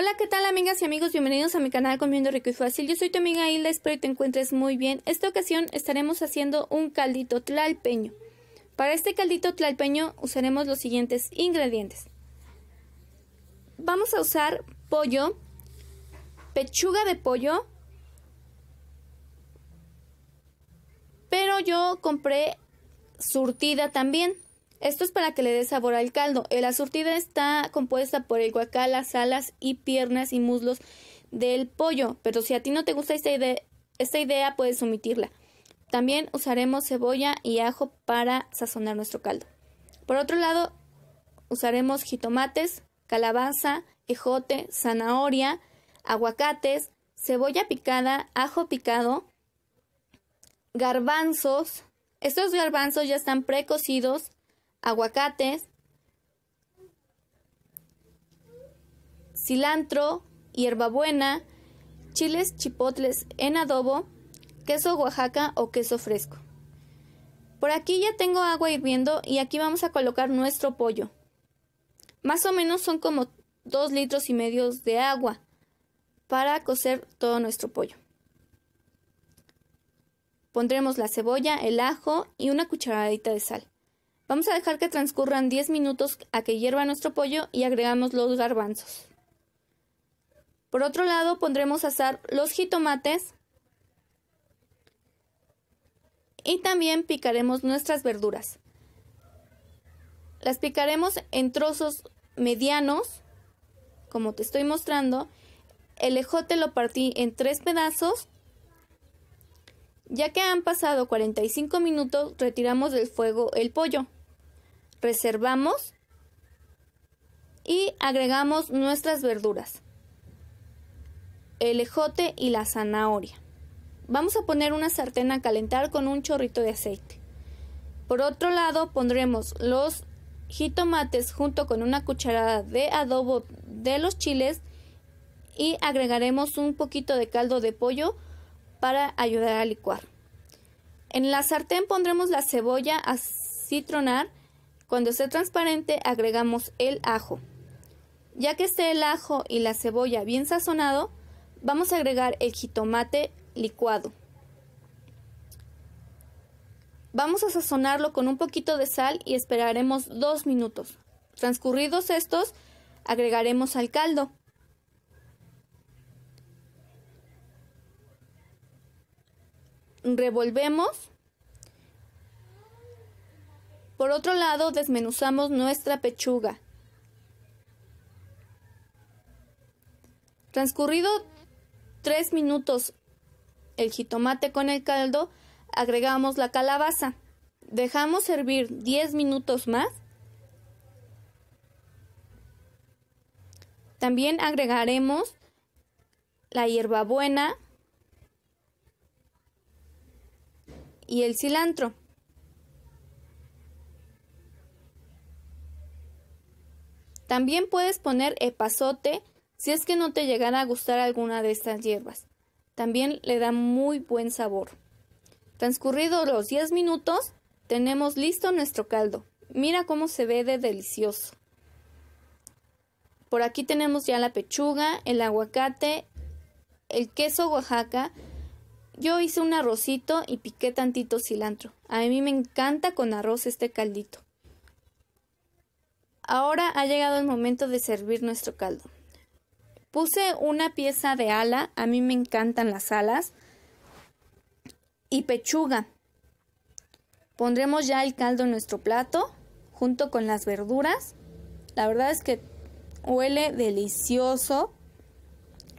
Hola, ¿qué tal amigas y amigos? Bienvenidos a mi canal Comiendo Rico y Fácil. Yo soy tu amiga Hilda, espero que te encuentres muy bien. Esta ocasión estaremos haciendo un caldito tlalpeño. Para este caldito tlalpeño usaremos los siguientes ingredientes. Vamos a usar pollo, pechuga de pollo, pero yo compré surtida también. Esto es para que le dé sabor al caldo. Eh, la surtida está compuesta por el guacal, las alas y piernas y muslos del pollo, pero si a ti no te gusta esta, idea, esta idea puedes omitirla. También usaremos cebolla y ajo para sazonar nuestro caldo. Por otro lado, usaremos jitomates, calabaza, ejote, zanahoria, aguacates, cebolla picada, ajo picado, garbanzos. Estos garbanzos ya están precocidos aguacates, cilantro, hierbabuena, chiles chipotles en adobo, queso Oaxaca o queso fresco. Por aquí ya tengo agua hirviendo y aquí vamos a colocar nuestro pollo. Más o menos son como 2 litros y medio de agua para cocer todo nuestro pollo. Pondremos la cebolla, el ajo y una cucharadita de sal. Vamos a dejar que transcurran 10 minutos a que hierva nuestro pollo y agregamos los garbanzos. Por otro lado, pondremos a asar los jitomates y también picaremos nuestras verduras. Las picaremos en trozos medianos, como te estoy mostrando. El ejote lo partí en tres pedazos. Ya que han pasado 45 minutos, retiramos del fuego el pollo reservamos y agregamos nuestras verduras, el ejote y la zanahoria. Vamos a poner una sartén a calentar con un chorrito de aceite. Por otro lado pondremos los jitomates junto con una cucharada de adobo de los chiles y agregaremos un poquito de caldo de pollo para ayudar a licuar. En la sartén pondremos la cebolla a citronar cuando esté transparente agregamos el ajo. Ya que esté el ajo y la cebolla bien sazonado, vamos a agregar el jitomate licuado. Vamos a sazonarlo con un poquito de sal y esperaremos dos minutos. Transcurridos estos, agregaremos al caldo. Revolvemos por otro lado, desmenuzamos nuestra pechuga. Transcurrido 3 minutos el jitomate con el caldo, agregamos la calabaza. Dejamos servir 10 minutos más. También agregaremos la hierbabuena y el cilantro. También puedes poner epazote si es que no te llegara a gustar alguna de estas hierbas. También le da muy buen sabor. Transcurridos los 10 minutos, tenemos listo nuestro caldo. Mira cómo se ve de delicioso. Por aquí tenemos ya la pechuga, el aguacate, el queso Oaxaca. Yo hice un arrocito y piqué tantito cilantro. A mí me encanta con arroz este caldito. Ahora ha llegado el momento de servir nuestro caldo. Puse una pieza de ala, a mí me encantan las alas, y pechuga. Pondremos ya el caldo en nuestro plato junto con las verduras. La verdad es que huele delicioso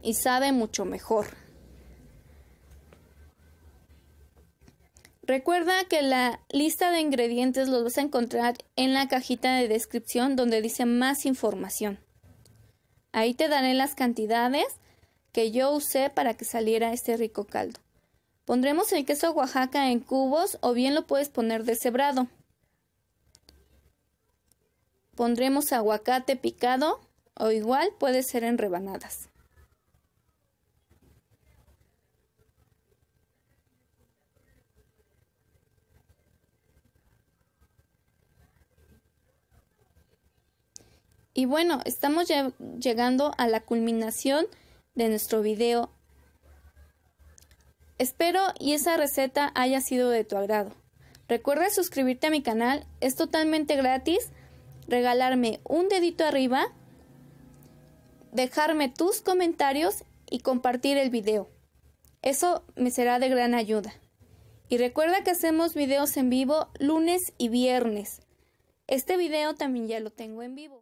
y sabe mucho mejor. Recuerda que la lista de ingredientes los vas a encontrar en la cajita de descripción donde dice más información. Ahí te daré las cantidades que yo usé para que saliera este rico caldo. Pondremos el queso Oaxaca en cubos o bien lo puedes poner deshebrado. Pondremos aguacate picado o igual puede ser en rebanadas. Y bueno, estamos llegando a la culminación de nuestro video. Espero y esa receta haya sido de tu agrado. Recuerda suscribirte a mi canal, es totalmente gratis, regalarme un dedito arriba, dejarme tus comentarios y compartir el video. Eso me será de gran ayuda. Y recuerda que hacemos videos en vivo lunes y viernes. Este video también ya lo tengo en vivo.